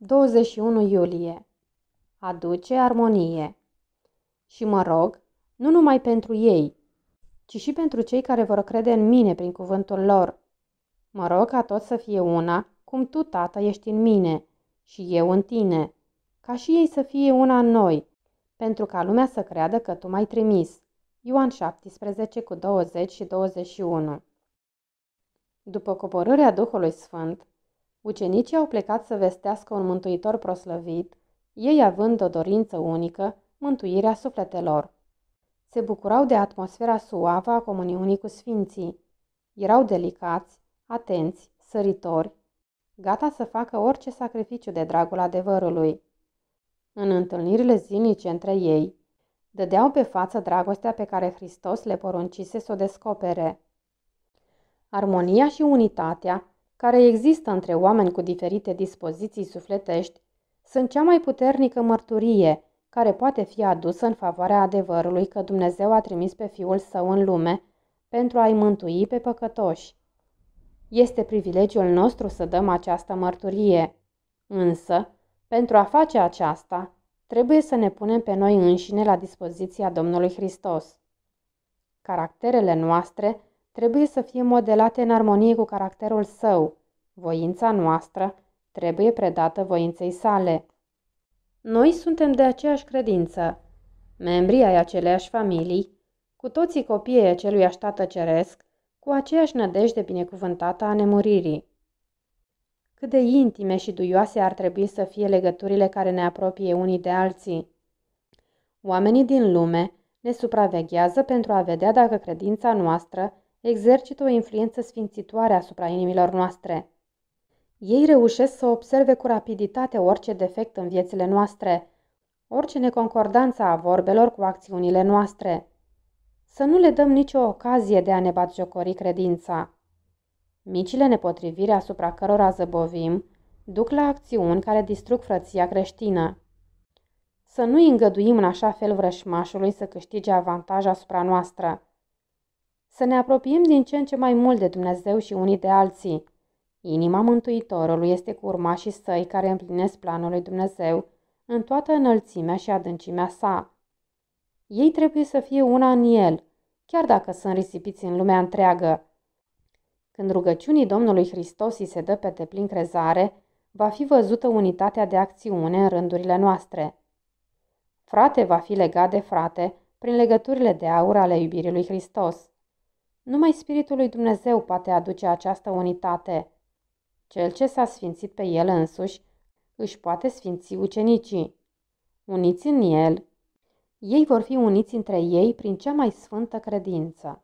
21 iulie Aduce armonie Și mă rog, nu numai pentru ei, ci și pentru cei care vor crede în mine prin cuvântul lor. Mă rog ca tot să fie una, cum tu, Tată, ești în mine și eu în tine, ca și ei să fie una în noi, pentru ca lumea să creadă că tu m-ai trimis. Ioan 17 cu 20 și 21 După coborârea Duhului Sfânt, Ucenicii au plecat să vestească un mântuitor proslăvit, ei având o dorință unică, mântuirea sufletelor. Se bucurau de atmosfera suavă a comuniunii cu sfinții. Erau delicați, atenți, săritori, gata să facă orice sacrificiu de dragul adevărului. În întâlnirile zilnice între ei, dădeau pe față dragostea pe care Hristos le poruncise să o descopere. Armonia și unitatea care există între oameni cu diferite dispoziții sufletești, sunt cea mai puternică mărturie care poate fi adusă în favoarea adevărului că Dumnezeu a trimis pe Fiul Său în lume pentru a-i mântui pe păcătoși. Este privilegiul nostru să dăm această mărturie, însă, pentru a face aceasta, trebuie să ne punem pe noi înșine la dispoziția Domnului Hristos. Caracterele noastre trebuie să fie modelate în armonie cu caracterul său. Voința noastră trebuie predată voinței sale. Noi suntem de aceeași credință, membrii ai aceleași familii, cu toții copiii acelui aștată ceresc, cu aceeași nădejde binecuvântată a nemuririi. Cât de intime și duioase ar trebui să fie legăturile care ne apropie unii de alții. Oamenii din lume ne supraveghează pentru a vedea dacă credința noastră exercită o influență sfințitoare asupra inimilor noastre. Ei reușesc să observe cu rapiditate orice defect în viețile noastre, orice neconcordanță a vorbelor cu acțiunile noastre. Să nu le dăm nicio ocazie de a ne batjocori credința. Micile nepotriviri asupra cărora zăbovim duc la acțiuni care distrug frăția creștină. Să nu îngăduim în așa fel vrășmașului să câștige avantaj asupra noastră să ne apropiem din ce în ce mai mult de Dumnezeu și unii de alții. Inima Mântuitorului este cu urmașii săi care împlinesc planul lui Dumnezeu în toată înălțimea și adâncimea sa. Ei trebuie să fie una în el, chiar dacă sunt risipiți în lumea întreagă. Când rugăciunii Domnului Hristos îi se dă pe deplin crezare, va fi văzută unitatea de acțiune în rândurile noastre. Frate va fi legat de frate prin legăturile de aur ale iubirii lui Hristos. Numai Spiritul lui Dumnezeu poate aduce această unitate. Cel ce s-a sfințit pe el însuși își poate sfinți ucenicii. Uniți în el, ei vor fi uniți între ei prin cea mai sfântă credință.